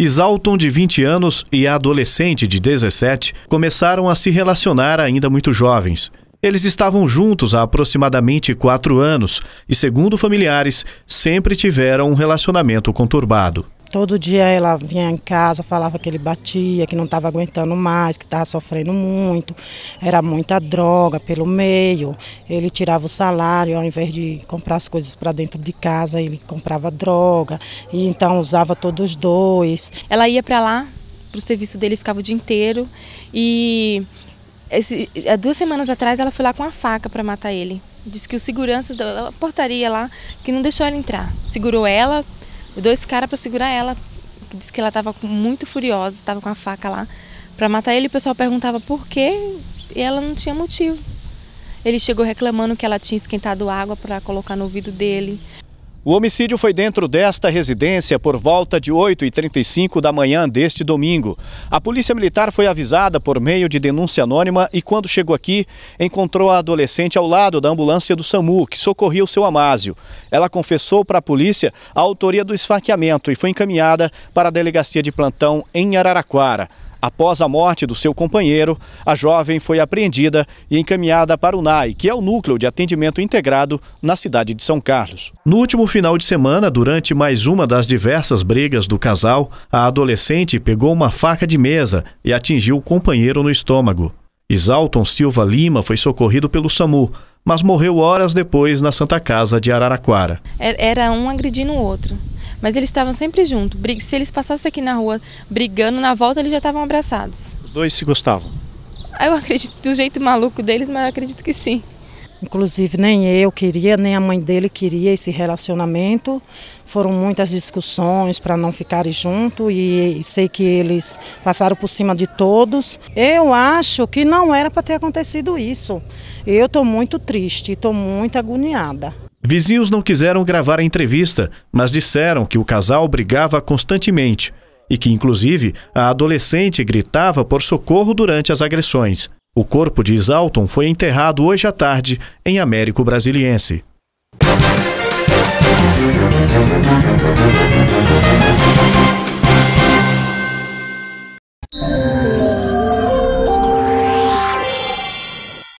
Isalton, de 20 anos, e a adolescente, de 17, começaram a se relacionar ainda muito jovens. Eles estavam juntos há aproximadamente quatro anos e, segundo familiares, sempre tiveram um relacionamento conturbado. Todo dia ela vinha em casa, falava que ele batia, que não estava aguentando mais, que estava sofrendo muito, era muita droga pelo meio. Ele tirava o salário, ao invés de comprar as coisas para dentro de casa, ele comprava droga, e então usava todos os dois. Ela ia para lá, para o serviço dele, ficava o dia inteiro, e esse, há duas semanas atrás ela foi lá com a faca para matar ele. Disse que os seguranças da portaria lá, que não deixou ela entrar. Segurou ela, e dois caras para segurar ela. Disse que ela estava muito furiosa, estava com a faca lá para matar ele. O pessoal perguntava por quê e ela não tinha motivo. Ele chegou reclamando que ela tinha esquentado água para colocar no ouvido dele. O homicídio foi dentro desta residência por volta de 8h35 da manhã deste domingo. A polícia militar foi avisada por meio de denúncia anônima e quando chegou aqui, encontrou a adolescente ao lado da ambulância do SAMU, que socorria o seu Amásio. Ela confessou para a polícia a autoria do esfaqueamento e foi encaminhada para a delegacia de plantão em Araraquara. Após a morte do seu companheiro, a jovem foi apreendida e encaminhada para o NAI, que é o Núcleo de Atendimento Integrado na cidade de São Carlos. No último final de semana, durante mais uma das diversas brigas do casal, a adolescente pegou uma faca de mesa e atingiu o companheiro no estômago. Isalton Silva Lima foi socorrido pelo SAMU, mas morreu horas depois na Santa Casa de Araraquara. Era um agredindo o outro. Mas eles estavam sempre juntos. Se eles passassem aqui na rua brigando, na volta eles já estavam abraçados. Os dois se gostavam? Eu acredito do jeito maluco deles, mas eu acredito que sim. Inclusive, nem eu queria, nem a mãe dele queria esse relacionamento. Foram muitas discussões para não ficarem juntos e sei que eles passaram por cima de todos. Eu acho que não era para ter acontecido isso. Eu estou muito triste, estou muito agoniada. Vizinhos não quiseram gravar a entrevista, mas disseram que o casal brigava constantemente e que, inclusive, a adolescente gritava por socorro durante as agressões. O corpo de Isalton foi enterrado hoje à tarde em Américo Brasiliense. Música